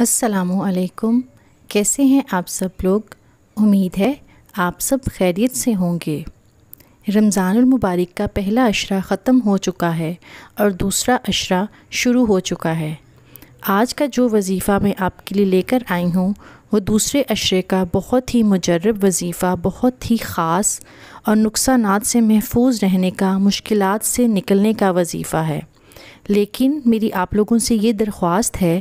असलकुम कैसे हैं आप सब लोग उम्मीद है आप सब खैरियत से होंगे मुबारक का पहला अशरा ख़त्म हो चुका है और दूसरा अशरा शुरू हो चुका है आज का जो वजीफ़ा मैं आपके लिए लेकर आई हूँ वो दूसरे अशरे का बहुत ही मुजरब वजीफ़ा बहुत ही ख़ास और नुकसान से महफूज रहने का मुश्किलात से निकलने का वजीफ़ा है लेकिन मेरी आप लोगों से ये दरख्वास्त है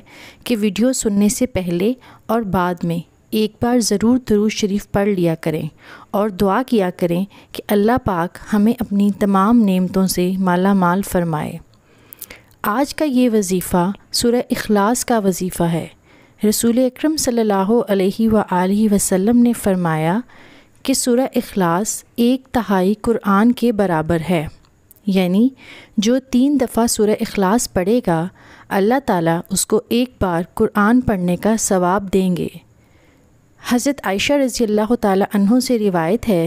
कि वीडियो सुनने से पहले और बाद में एक बार ज़रूर दरूज शरीफ पढ़ लिया करें और दुआ किया करें कि अल्लाह पाक हमें अपनी तमाम नेमतों से माला माल फरमाए आज का ये वजीफ़ा सुरह अखलास का वजीफ़ा है रसूल अक्रम सम ने फ़रमाया कि सुरह अखलास एक तहाई कुरान के बराबर है यानी जो तीन दफ़ा सुर अखलास पढ़ेगा अल्लाह ताला उसको एक बार कुरान पढ़ने का सवाब देंगे हज़रत आयशा रज़ी अल्लाह तहों से रिवायत है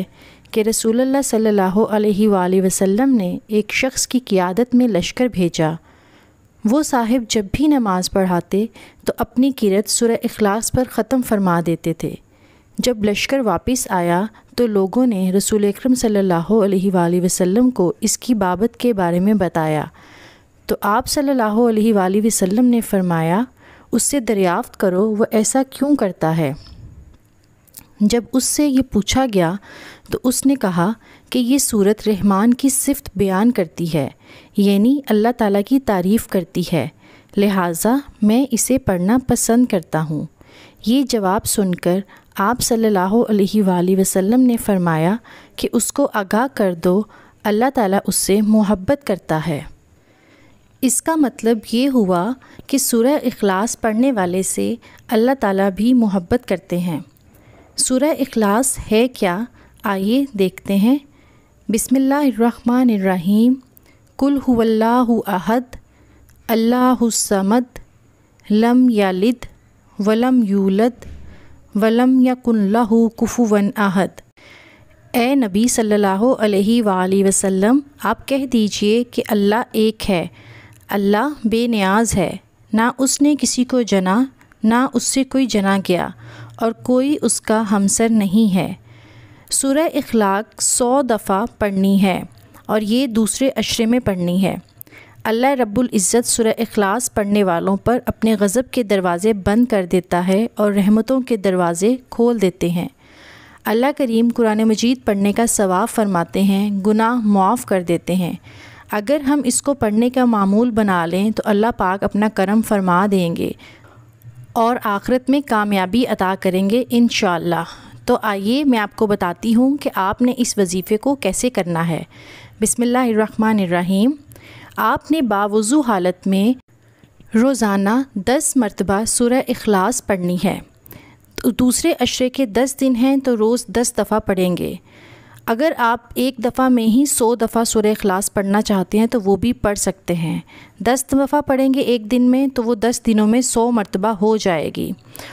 कि रसूलुल्लाह सल्लल्लाहु अलैहि वसल्लम ने एक शख्स की क़ियादत में लश्कर भेजा वो साहिब जब भी नमाज़ पढ़ाते तो अपनी किरत सुर अखलास पर ख़त्म फरमा देते थे जब लश्कर वापस आया तो लोगों ने रसूल अक्रम सल्लल्लाहु अलैहि को इसकी बाबत के बारे में बताया तो आप सल्ला वसम ने फरमाया उससे दरियाफ्त करो वह ऐसा क्यों करता है जब उससे ये पूछा गया तो उसने कहा कि ये सूरत रहमान की सिफत बयान करती है यानी अल्लाह ताला की तारीफ़ करती है लिहाजा मैं इसे पढ़ना पसंद करता हूँ ये जवाब सुनकर आप सल्लल्लाहु अलैहि वसल्लम ने फ़रमाया कि उसको आगाह कर दो अल्लाह ताला उससे मोहब्बत करता है इसका मतलब ये हुआ कि सूरह अखलास पढ़ने वाले से अल्लाह ताला भी मोहब्बत करते हैं सूरह अखलास है क्या आइए देखते हैं बिसमीम कुल हुवल्लाहु अहद समद लम यालिद वलम यूलद वलम या लहू कुफुवन आहद ए नबी सल्लल्लाहु अलैहि वसल्लम आप कह दीजिए कि अल्लाह एक है अल्लाह बेनियाज है ना उसने किसी को जना ना उससे कोई जना गया और कोई उसका हमसर नहीं है सुरह इखलाक सौ दफ़ा पढ़नी है और ये दूसरे अशरे में पढ़नी है अल्लाह रब्बुल इज़्ज़त सुरह अखलास पढ़ने वालों पर अपने गज़ब के दरवाज़े बंद कर देता है और रहमतों के दरवाज़े खोल देते हैं अल्लाह करीम कुरान मजीद पढ़ने का सवाब फरमाते हैं गुनाह मुआफ़ कर देते हैं अगर हम इसको पढ़ने का मामूल बना लें तो अल्लाह पाक अपना करम फरमा देंगे और आखिरत में कामयाबी अता करेंगे इन तो आइए मैं आपको बताती हूँ कि आपने इस वजीफ़े को कैसे करना है बिसमीम आपने बावजू हालत में रोज़ाना दस मरतबा सुर अखलास पढ़नी है तो दूसरे अशरे के दस दिन हैं तो रोज़ दस दफ़ा पढ़ेंगे अगर आप एक दफ़ा में ही सौ दफ़ा सुर अखलास पढ़ना चाहते हैं तो वो भी पढ़ सकते हैं दस दफ़ा पढ़ेंगे एक दिन में तो वो दस दिनों में सौ मरतबा हो जाएगी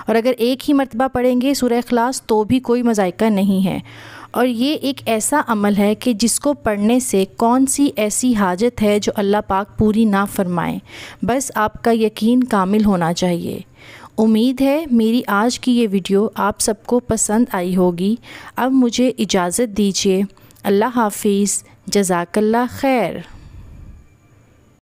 और अगर एक ही मरतबा पढ़ेंगे सुर अखलास तो भी कोई मज़ायका नहीं है और ये एक ऐसा अमल है कि जिसको पढ़ने से कौन सी ऐसी हाजत है जो अल्लाह पाक पूरी ना फरमाए बस आपका यकीन कामिल होना चाहिए उम्मीद है मेरी आज की ये वीडियो आप सबको पसंद आई होगी अब मुझे इजाज़त दीजिए अल्लाह हाफिज़ जजाकल्ला खैर